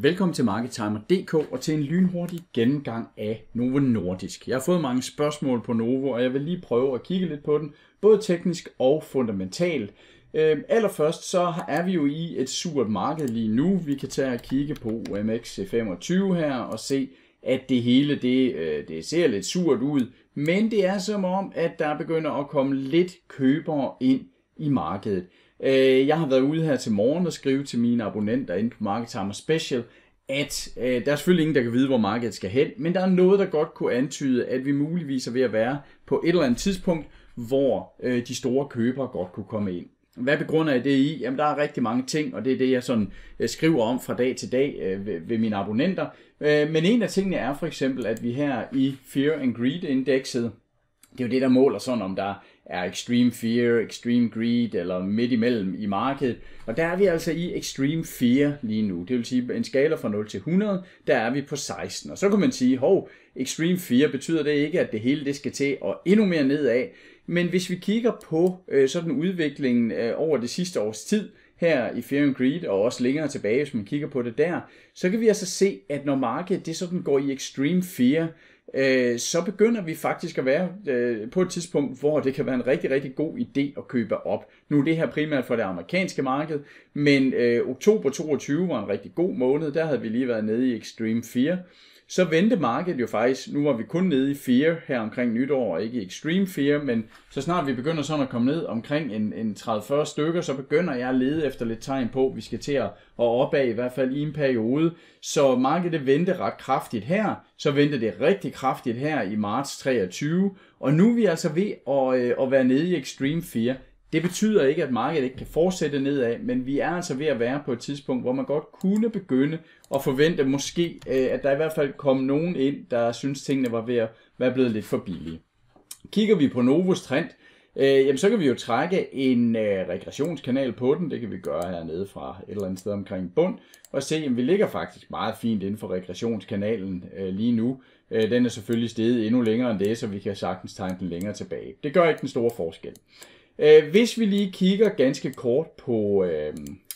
Velkommen til MarketTimer.dk og til en lynhurtig gennemgang af Novo Nordisk. Jeg har fået mange spørgsmål på Novo, og jeg vil lige prøve at kigge lidt på den, både teknisk og fundamentalt. Øhm, allerførst så er vi jo i et surt marked lige nu. Vi kan tage og kigge på OMX 25 her og se, at det hele det, øh, det ser lidt surt ud. Men det er som om, at der begynder at komme lidt købere ind i markedet. Øh, jeg har været ude her til morgen og skrive til mine abonnenter inde på Market Hammer Special, at øh, der er selvfølgelig ingen, der kan vide, hvor markedet skal hen, men der er noget, der godt kunne antyde, at vi muligvis er ved at være på et eller andet tidspunkt, hvor øh, de store købere godt kunne komme ind. Hvad begrunder jeg det i? Jamen, der er rigtig mange ting, og det er det, jeg sådan jeg øh, skriver om fra dag til dag øh, ved, ved mine abonnenter. Øh, men en af tingene er for eksempel, at vi her i Fear and Greed-indekset, det er jo det, der måler sådan, om der er extreme fear, extreme greed eller midt imellem i markedet. Og der er vi altså i extreme fear lige nu. Det vil sige, en skala fra 0 til 100, der er vi på 16. Og så kan man sige, hov, extreme fear betyder det ikke, at det hele det skal til og endnu mere nedad. Men hvis vi kigger på øh, sådan udviklingen øh, over det sidste års tid, her i Fear and Greed, og også længere tilbage, hvis man kigger på det der, så kan vi altså se, at når markedet det sådan går i extreme fear, øh, så begynder vi faktisk at være øh, på et tidspunkt, hvor det kan være en rigtig, rigtig god idé at købe op. Nu er det her primært for det amerikanske marked, men øh, oktober 22 var en rigtig god måned, der havde vi lige været nede i Extreme 4 så vendte markedet jo faktisk, nu var vi kun nede i Fear her omkring nytår, og ikke i Extreme Fear, men så snart vi begynder sådan at komme ned omkring en, en 30-40 stykker, så begynder jeg at lede efter lidt tegn på, at vi skal til at, opad, i hvert fald i en periode. Så markedet vendte ret kraftigt her, så vendte det rigtig kraftigt her i marts 23, og nu er vi altså ved at, øh, at være nede i Extreme Fear. Det betyder ikke, at markedet ikke kan fortsætte nedad, men vi er altså ved at være på et tidspunkt, hvor man godt kunne begynde at forvente måske, øh, at der i hvert fald kom nogen ind, der synes tingene var ved at være blevet lidt for billige. Kigger vi på Novos trend, øh, jamen så kan vi jo trække en øh, regressionskanal på den. Det kan vi gøre hernede fra et eller andet sted omkring bund. Og se, at vi ligger faktisk meget fint inden for regressionskanalen lige nu. den er selvfølgelig steget endnu længere end det, så vi kan sagtens tegne den længere tilbage. Det gør ikke den store forskel. Øh, hvis vi lige kigger ganske kort på øh,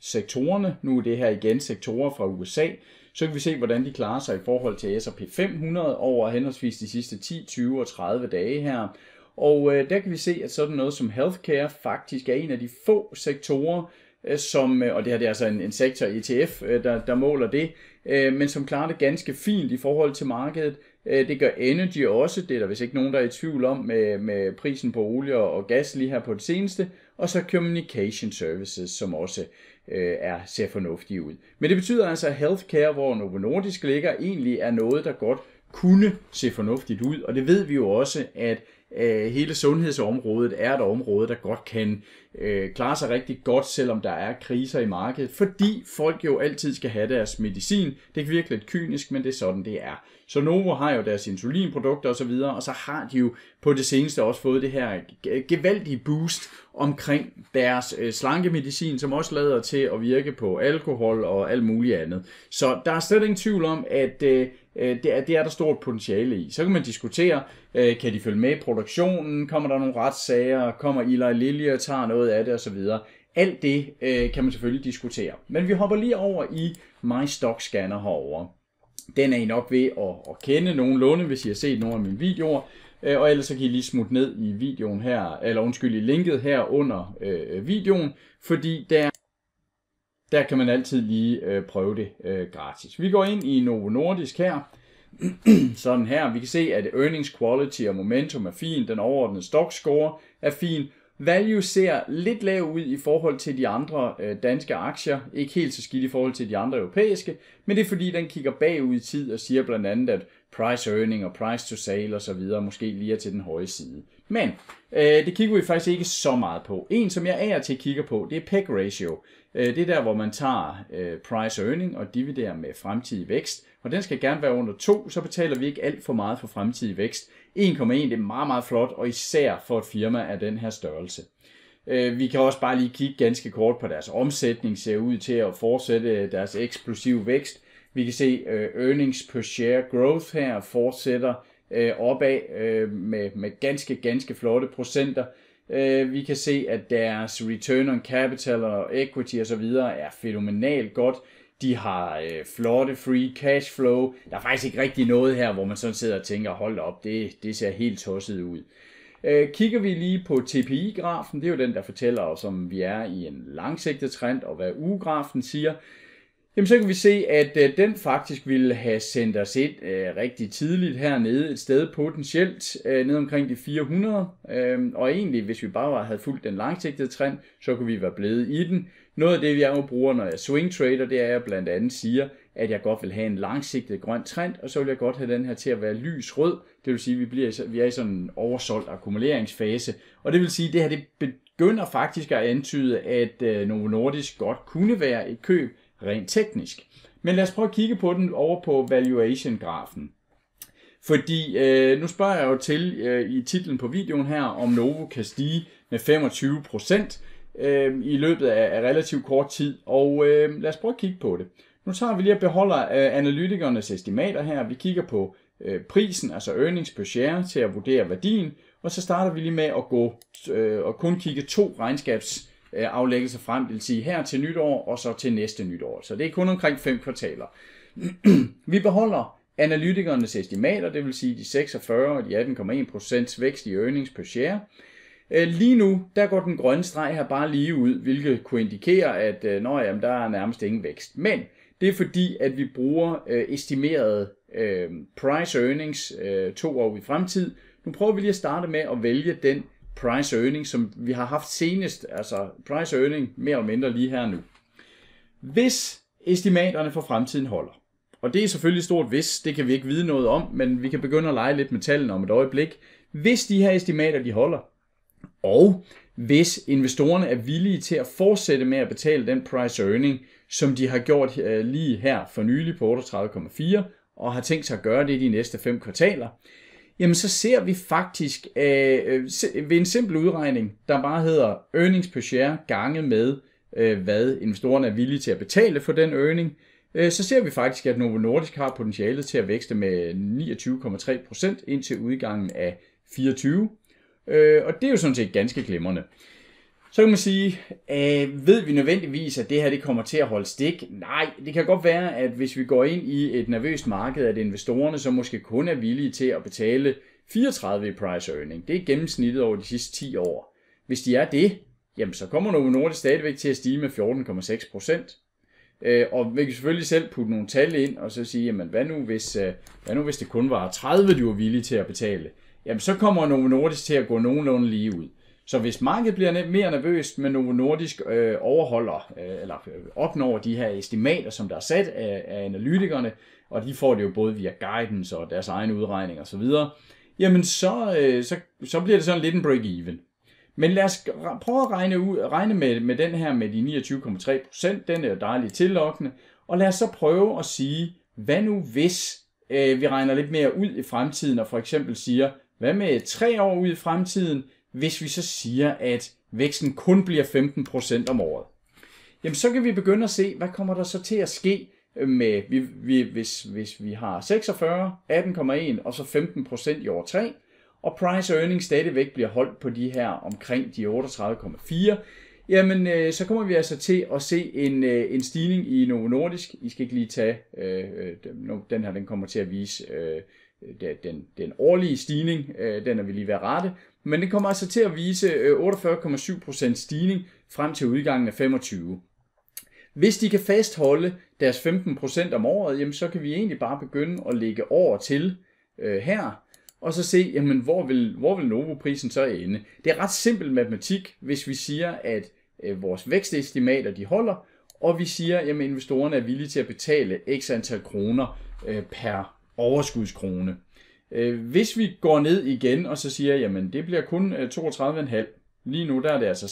sektorerne, nu er det her igen sektorer fra USA, så kan vi se, hvordan de klarer sig i forhold til S&P 500 over henholdsvis de sidste 10, 20 og 30 dage her. Og øh, der kan vi se, at sådan noget som healthcare faktisk er en af de få sektorer, øh, som, øh, og det her det er altså en, en sektor ETF, øh, der, der måler det, øh, men som klarer det ganske fint i forhold til markedet. Øh, det gør energy også, det er der vist ikke nogen, der er i tvivl om med, med prisen på olie og gas lige her på det seneste. Og så communication services, som også øh, er, ser fornuftige ud. Men det betyder altså, at healthcare, hvor Novo Nordisk ligger, egentlig er noget, der godt kunne se fornuftigt ud. Og det ved vi jo også, at øh, hele sundhedsområdet er et område, der godt kan øh, klarer sig rigtig godt, selvom der er kriser i markedet, fordi folk jo altid skal have deres medicin. Det kan virke lidt kynisk, men det er sådan, det er. Så Novo har jo deres insulinprodukter osv., og så har de jo på det seneste også fået det her gevaldige boost omkring deres øh, slanke slankemedicin, som også lader til at virke på alkohol og alt muligt andet. Så der er slet ingen tvivl om, at øh, Øh, det, er, det er der stort potentiale i. Så kan man diskutere, øh, kan de følge med i produktionen, kommer der nogle retssager, kommer Eli Lilly og tager noget af det osv. Alt det øh, kan man selvfølgelig diskutere. Men vi hopper lige over i My Stock Scanner herover. Den er I nok ved at, at kende nogenlunde, hvis I har set nogle af mine videoer. Øh, og ellers så kan I lige smutte ned i videoen her, eller undskyld, i linket her under øh, videoen, fordi der der kan man altid lige øh, prøve det øh, gratis. Vi går ind i Novo Nordisk her. Sådan her. Vi kan se, at earnings quality og momentum er fin. Den overordnede stock score er fin. Value ser lidt lav ud i forhold til de andre øh, danske aktier. Ikke helt så skidt i forhold til de andre europæiske, men det er fordi, den kigger bagud i tid og siger blandt andet, at price earning og price to sale osv. måske lige er til den høje side. Men øh, det kigger vi faktisk ikke så meget på. En, som jeg er til at kigge på, det er PEG ratio. Øh, det er der, hvor man tager øh, price earning og dividerer med fremtidig vækst. Og den skal gerne være under 2, så betaler vi ikke alt for meget for fremtidig vækst. 1,1 det er meget, meget flot, og især for et firma af den her størrelse. Øh, vi kan også bare lige kigge ganske kort på deres omsætning, ser ud til at fortsætte deres eksplosive vækst. Vi kan se øh, earnings per share growth her fortsætter øh, opad øh, med, med ganske, ganske flotte procenter. Øh, vi kan se, at deres return on capital og equity osv. er fænomenalt godt. De har øh, flotte free cash flow. Der er faktisk ikke rigtig noget her, hvor man sådan sidder og tænker, hold op, det, det ser helt tosset ud. Øh, kigger vi lige på TPI-grafen, det er jo den, der fortæller os, om vi er i en langsigtet trend, og hvad ugegrafen siger. Jamen så kan vi se, at øh, den faktisk ville have sendt os ind øh, rigtig tidligt hernede, et sted potentielt øh, ned omkring de 400. Øh, og egentlig, hvis vi bare havde fulgt den langsigtede trend, så kunne vi være blevet i den. Noget af det, vi jo bruger, når jeg swing trader, det er, at jeg blandt andet siger, at jeg godt vil have en langsigtet grøn trend, og så vil jeg godt have den her til at være lys rød. Det vil sige, at vi, bliver, vi er i sådan en oversolgt akkumuleringsfase. Og det vil sige, at det her det begynder faktisk at antyde, at øh, Novo Nordisk godt kunne være et køb, rent teknisk. Men lad os prøve at kigge på den over på valuation-grafen. Fordi øh, nu spørger jeg jo til øh, i titlen på videoen her, om Novo kan stige med 25% øh, i løbet af, af relativt kort tid. Og øh, lad os prøve at kigge på det. Nu tager vi lige og beholder øh, analytikernes estimater her. Vi kigger på øh, prisen, altså earnings per share, til at vurdere værdien. Og så starter vi lige med at gå øh, og kun kigge to regnskabs Øh, aflæggelse frem, det vil sige her til nytår og så til næste nytår. Så det er kun omkring fem kvartaler. Vi beholder analytikernes estimater, det vil sige de 46 og de 18,1 vækst i earnings per share. Øh, lige nu, der går den grønne streg her bare lige ud, hvilket kunne indikere, at øh, nå, jamen, der er nærmest ingen vækst. Men det er fordi, at vi bruger øh, estimerede øh, price earnings øh, to år i fremtid. Nu prøver vi lige at starte med at vælge den price earning, som vi har haft senest, altså price earning mere eller mindre lige her nu. Hvis estimaterne for fremtiden holder, og det er selvfølgelig stort hvis, det kan vi ikke vide noget om, men vi kan begynde at lege lidt med tallene om et øjeblik. Hvis de her estimater de holder, og hvis investorerne er villige til at fortsætte med at betale den price earning, som de har gjort øh, lige her for nylig på 38,4, og har tænkt sig at gøre det i de næste fem kvartaler, jamen så ser vi faktisk øh, øh ved en simpel udregning, der bare hedder earnings per share gange med, øh, hvad investorerne er villige til at betale for den earning, øh, så ser vi faktisk, at Novo Nordisk har potentialet til at vækste med 29,3% indtil udgangen af 24. Øh, og det er jo sådan set ganske glimrende. Så kan man sige, øh, ved vi nødvendigvis, at det her det kommer til at holde stik? Nej, det kan godt være, at hvis vi går ind i et nervøst marked, at investorerne så måske kun er villige til at betale 34 i price earning. Det er gennemsnittet over de sidste 10 år. Hvis de er det, jamen så kommer Novo Nordisk stadigvæk til at stige med 14,6 procent. Øh, og vi kan selvfølgelig selv putte nogle tal ind, og så sige, jamen hvad nu hvis, øh, hvad nu hvis det kun var 30, du var villig til at betale? Jamen så kommer Novo Nordisk til at gå nogenlunde lige ud. Så hvis markedet bliver mere nervøst med Novo Nordisk øh, overholder, øh, eller øh, opnår de her estimater, som der er sat af, af analytikerne, og de får det jo både via guidance og deres egne udregninger osv., jamen så, øh, så, så bliver det sådan lidt en break-even. Men lad os prøve at regne, ud, regne med, med den her med de 29,3 Den er jo dejligt tillokkende. Og lad os så prøve at sige, hvad nu hvis øh, vi regner lidt mere ud i fremtiden og for eksempel siger, hvad med tre år ud i fremtiden? hvis vi så siger, at væksten kun bliver 15% om året. Jamen så kan vi begynde at se, hvad kommer der så til at ske, øh, med, vi, vi, hvis, hvis vi har 46, 18,1 og så 15% i år 3, og price earning stadigvæk bliver holdt på de her omkring de 38,4, jamen øh, så kommer vi altså til at se en, øh, en stigning i Novo Nordisk. I skal ikke lige tage, øh, øh den her den kommer til at vise øh, Øh, den, den årlige stigning, øh, den er vi lige ved at rette, men den kommer altså til at vise 48,7% øh, stigning frem til udgangen af 25. Hvis de kan fastholde deres 15% om året, jamen så kan vi egentlig bare begynde at lægge over til øh, her, og så se, jamen hvor vil, hvor vil Novo-prisen så ende. Det er ret simpel matematik, hvis vi siger, at øh, vores vækstestimater de holder, og vi siger, jamen investorerne er villige til at betale x antal kroner øh, per overskudskrone. Øh, hvis vi går ned igen og så siger, jamen det bliver kun 32,5. Øh, Lige nu der er det altså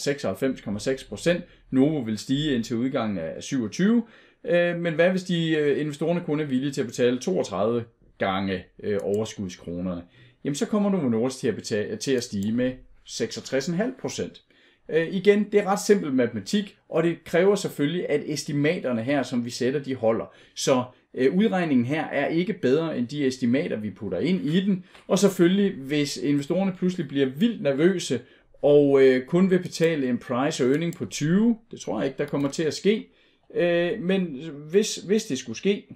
96,6 procent. Novo vil stige indtil udgangen af 27. Øh, men hvad hvis de investorerne kun er villige til at betale 32 gange overskudskronerne? Jamen så kommer Novo Nordisk til at, betale, til at stige med 66,5 procent. igen, det er ret simpel matematik, og det kræver selvfølgelig, at estimaterne her, som vi sætter, de holder. Så Øh, udregningen her er ikke bedre end de estimater, vi putter ind i den. Og selvfølgelig, hvis investorerne pludselig bliver vildt nervøse og øh, kun vil betale en price earning på 20, det tror jeg ikke, der kommer til at ske. Øh, men hvis, hvis det skulle ske,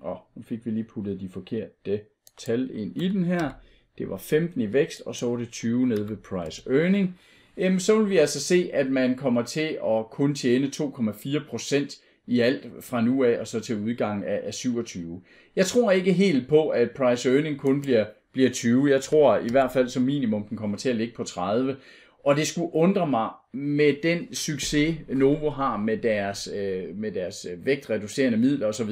og nu fik vi lige puttet de forkerte tal ind i den her, det var 15 i vækst, og så var det 20 nede ved price earning, så vil vi altså se, at man kommer til at kun tjene 2,4 procent i alt fra nu af og så til udgangen af, af 27. Jeg tror ikke helt på, at price earning kun bliver, bliver 20. Jeg tror i hvert fald som minimum, den kommer til at ligge på 30. Og det skulle undre mig med den succes, Novo har med deres, øh, med deres øh, vægtreducerende midler osv.,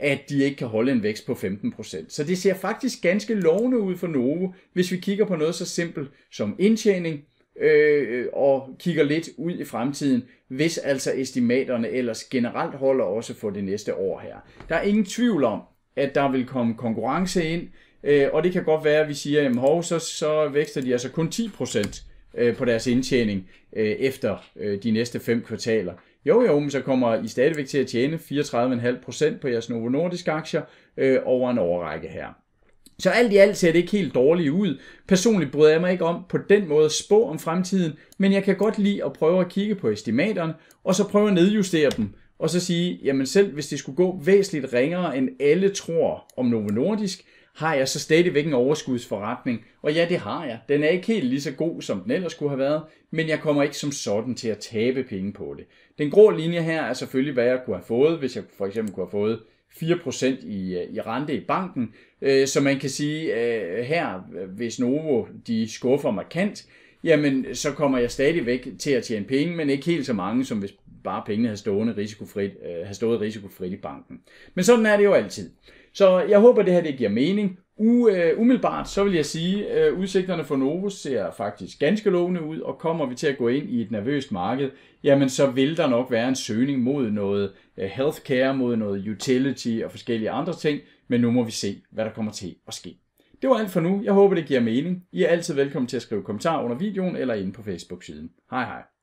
at de ikke kan holde en vækst på 15%. Så det ser faktisk ganske lovende ud for Novo, hvis vi kigger på noget så simpelt som indtjening, øh, og kigger lidt ud i fremtiden, hvis altså estimaterne ellers generelt holder også for det næste år her. Der er ingen tvivl om, at der vil komme konkurrence ind, øh, og det kan godt være, at vi siger, at hov, så, så vækster de altså kun 10% øh, på deres indtjening øh, efter øh, de næste fem kvartaler. Jo, jo, men så kommer I stadigvæk til at tjene 34,5% på jeres Novo Nordisk aktier øh, over en overrække her. Så alt i alt ser det ikke helt dårligt ud. Personligt bryder jeg mig ikke om på den måde at spå om fremtiden, men jeg kan godt lide at prøve at kigge på estimaterne, og så prøve at nedjustere dem, og så sige, jamen selv hvis det skulle gå væsentligt ringere, end alle tror om Novo Nordisk, har jeg så stadigvæk en overskudsforretning. Og ja, det har jeg. Den er ikke helt lige så god, som den ellers skulle have været, men jeg kommer ikke som sådan til at tabe penge på det. Den grå linje her er selvfølgelig, hvad jeg kunne have fået, hvis jeg for eksempel kunne have fået 4% i, øh, i rente i banken. Øh, så man kan sige, at øh, her, hvis Novo de skuffer markant, jamen så kommer jeg stadigvæk til at tjene penge, men ikke helt så mange, som hvis bare pengene har, stået risikofrit, har stået risikofrit i banken. Men sådan er det jo altid. Så jeg håber, det her det giver mening. U, øh, umiddelbart så vil jeg sige, at øh, udsigterne for Novo ser faktisk ganske lovende ud, og kommer vi til at gå ind i et nervøst marked, jamen så vil der nok være en søgning mod noget øh, healthcare, mod noget utility og forskellige andre ting, men nu må vi se, hvad der kommer til at ske. Det var alt for nu. Jeg håber, det giver mening. I er altid velkommen til at skrive kommentar under videoen eller inde på Facebook-siden. Hej hej.